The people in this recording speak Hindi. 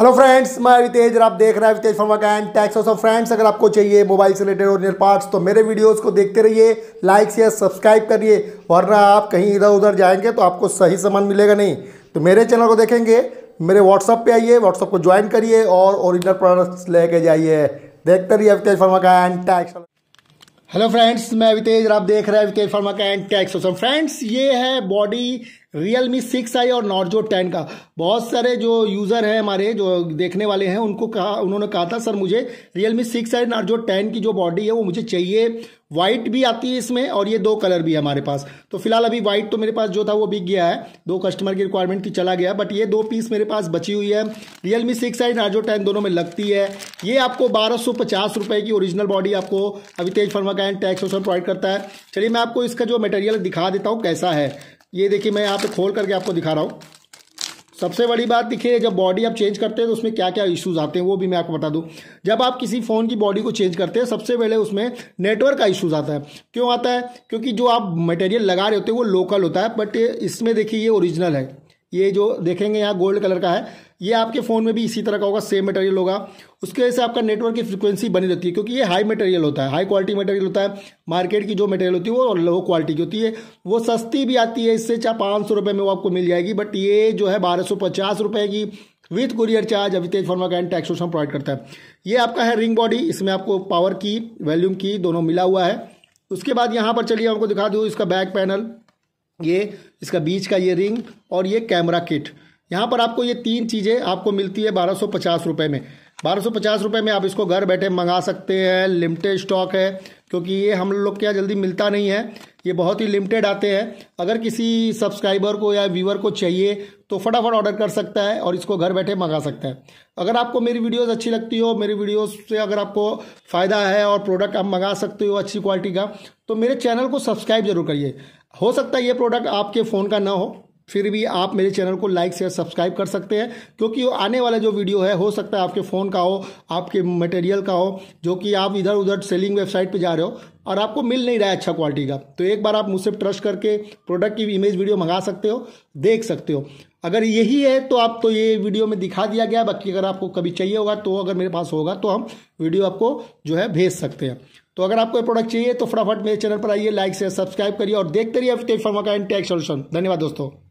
हेलो फ्रेंड्स मैं अवितेज और आप देख रहे हैं Avitej pharma and tax of friends अगर आपको चाहिए मोबाइल से रिलेटेड और पार्ट्स तो मेरे वीडियोस को देखते रहिए लाइक शेयर सब्सक्राइब करिए वरना आप कहीं इधर उधर जाएंगे तो आपको सही सामान मिलेगा नहीं तो मेरे चैनल को देखेंगे मेरे व्हाट्सअप पे आइए व्हाट्सअप को ज्वाइन करिए और ओरिजिनल प्रोडक्ट्स लेके जाइए देखते रहिए Avitej pharma and tax hello friends मैं अवितेज और आप देख रहे हैं Avitej pharma and tax friends ये है body Realme six I और नॉर्जो टेन का बहुत सारे जो यूज़र हैं हमारे जो देखने वाले हैं उनको कहा उन्होंने कहा था सर मुझे Realme six I Narzo ten की जो बॉडी है वो मुझे चाहिए वाइट भी आती है इसमें और ये दो कलर भी है हमारे पास तो फिलहाल अभी वाइट तो मेरे पास जो था वो बिक गया है दो कस्टमर की रिक्वायरमेंट की चला गया बट ये दो पीस मेरे पास बची हुई है Realme six I Narzo ten दोनों में लगती है ये आपको बारह सौ पचास रुपए की ओरिजिनल बॉडी आपको अभी तेज फर्मा का एंड टैक्स प्रोवाइड करता है चलिए मैं आपको इसका जो मटेरियल दिखा देता हूँ कैसा है ये देखिए मैं यहाँ पे खोल करके आपको दिखा रहा हूँ सबसे बड़ी बात देखिए जब बॉडी आप चेंज करते हैं तो उसमें क्या क्या इश्यूज आते हैं वो भी मैं आपको बता दूं जब आप किसी फ़ोन की बॉडी को चेंज करते हैं सबसे पहले उसमें नेटवर्क का इश्यूज आता है क्यों आता है क्योंकि जो आप मटेरियल लगा रहे होते हैं वो लोकल होता है बट इसमें देखिए ये ओरिजिनल है ये जो देखेंगे यहाँ गोल्ड कलर का है ये आपके फ़ोन में भी इसी तरह का होगा सेम मटेरियल होगा उसके वजह से आपका नेटवर्क की फ्रिक्वेंसी बनी रहती है क्योंकि ये हाई मटेरियल होता है हाई क्वालिटी मटेरियल होता है मार्केट की जो मटेरियल होती है वो लो क्वालिटी की होती है वो सस्ती भी आती है इससे चाहे पाँच सौ रुपये में वो आपको मिल जाएगी बट ये जो है बारह सौ पचास रुपये की विथ कुरियर चार्ज अभी तेज फॉर्मा का एंड टैक्स ऑप्शन प्रोवाइड करता है ये आपका है रिंग बॉडी इसमें आपको पावर की वैल्यूम की दोनों मिला हुआ है उसके बाद यहाँ पर चलिए आपको दिखा दूँ इसका बैक पैनल ये इसका बीच का ये रिंग और ये कैमरा किट यहाँ पर आपको ये तीन चीज़ें आपको मिलती है बारह सौ पचास रुपये में बारह सौ पचास रुपये में आप इसको घर बैठे मंगा सकते हैं लिमिटेड स्टॉक है क्योंकि ये हम लोग क्या जल्दी मिलता नहीं है ये बहुत ही लिमिटेड आते हैं अगर किसी सब्सक्राइबर को या व्यूअर को चाहिए तो फटाफट ऑर्डर कर सकता है और इसको घर बैठे मंगा सकता है अगर आपको मेरी वीडियोस अच्छी लगती हो मेरी वीडियोस से अगर आपको फ़ायदा है और प्रोडक्ट आप मंगा सकते हो अच्छी क्वालिटी का तो मेरे चैनल को सब्सक्राइब जरूर करिए हो सकता है ये प्रोडक्ट आपके फ़ोन का ना हो फिर भी आप मेरे चैनल को लाइक शेयर सब्सक्राइब कर सकते हैं क्योंकि वो आने वाला जो वीडियो है हो सकता है आपके फ़ोन का हो आपके मटेरियल का हो जो कि आप इधर उधर सेलिंग वेबसाइट पे जा रहे हो और आपको मिल नहीं रहा है अच्छा क्वालिटी का तो एक बार आप मुझसे ट्रस्ट करके प्रोडक्ट की इमेज वीडियो मंगा सकते हो देख सकते हो अगर यही है तो आप तो ये वीडियो में दिखा दिया गया बाकी अगर आपको कभी चाहिए होगा तो अगर मेरे पास होगा तो हम वीडियो आपको जो है भेज सकते हैं तो अगर आपको ये प्रोडक्ट चाहिए तो फटाफट मेरे चैनल पर आइए लाइक से सब्सक्राइब करिए और देखते रहिए फर्मा का इन टैक्स सोल्यूशन धन्यवाद दोस्तों